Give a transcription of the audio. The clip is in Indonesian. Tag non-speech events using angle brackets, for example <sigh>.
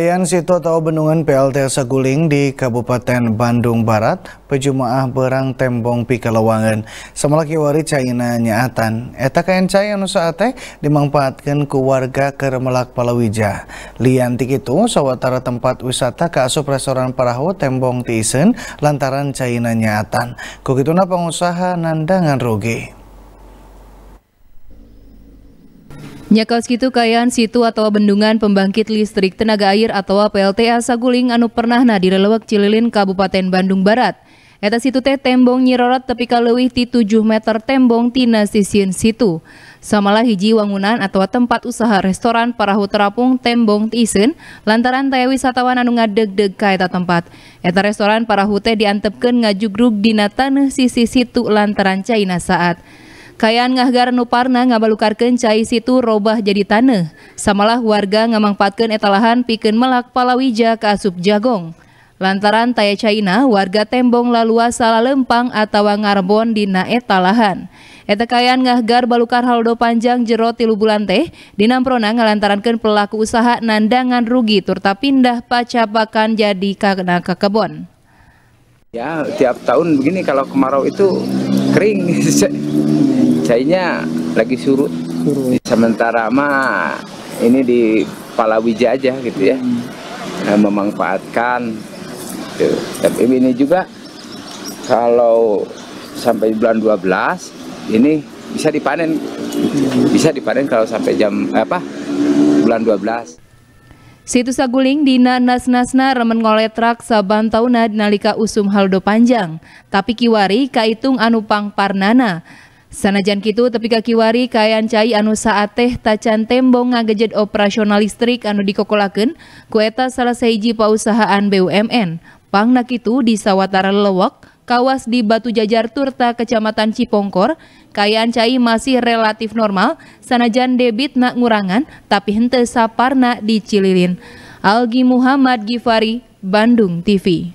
Kejadian situ atau Bendungan PLT Saguling di Kabupaten Bandung Barat, pejumaah berang tembong Pikelawangan. Semalaki wari China nyaatan, etak kain caya nusa dimanfaatkan ke warga ke Melak Palawija. Lian tikitu, sawatara tempat wisata ke asup restoran parahu tembong Tisen, lantaran China nyaatan. Kukituna pengusaha nandangan rugi. Nyakas gitu kayaan situ atau bendungan pembangkit listrik tenaga air atau PLTA Saguling anu pernah nah di lelewek Cililin Kabupaten Bandung Barat. Eta situ teh tembong nyirorot tapi kalewih ti 7 meter tembong tina sisin situ. Samalah hiji wangunan atau tempat usaha restoran parahu terapung tembong tisin lantaran taya wisatawan anu ngadeg-deg ka eta tempat. Eta restoran parahu teh diantepkeun ngajugrug dina tanah sisi situ lantaran caina saat. Kayaan ngahgar nuparna ngabalukarkan cai situ robah jadi tanah. Samalah warga ngamangpatkan etalahan piken melak palawija ke asup jagong. Lantaran taya China, warga tembong lalua salah lempang atau ngarbon dina etalahan. Eta kayaan ngahgar balukar haldo panjang jero tilu bulan teh, dinamprona ngalantarankan pelaku usaha nandangan rugi turta pindah pacapakan jadi kakna kekebon. Ya, tiap tahun begini kalau kemarau itu kering. <laughs> sainnya lagi surut surut. Sementara mah ini di Palawija aja gitu ya. Hmm. Nah, memanfaatkan. Gitu. Tapi ini juga kalau sampai bulan 12 ini bisa dipanen. Hmm. Bisa dipanen kalau sampai jam apa? bulan 12. Situs Saguling dina nasnasna remen ngoletrak saban tauna nalika usum haldo panjang, tapi kiwari kaitung anupang parnana. Sanajan kitu tepi kakiwari wari kayaan cai anu saat teh tacan tembong ngagejed operasional listrik anu dikokolaken ku eta salah seiji pausahaan BUMN. Pangna kitu di sawatara lewak kawas di Batu Jajar Turta Kecamatan Cipongkor, kayaan cai masih relatif normal, sanajan debit nak ngurangan tapi hente saparna di Cililin. Algi Muhammad Gifari, Bandung TV.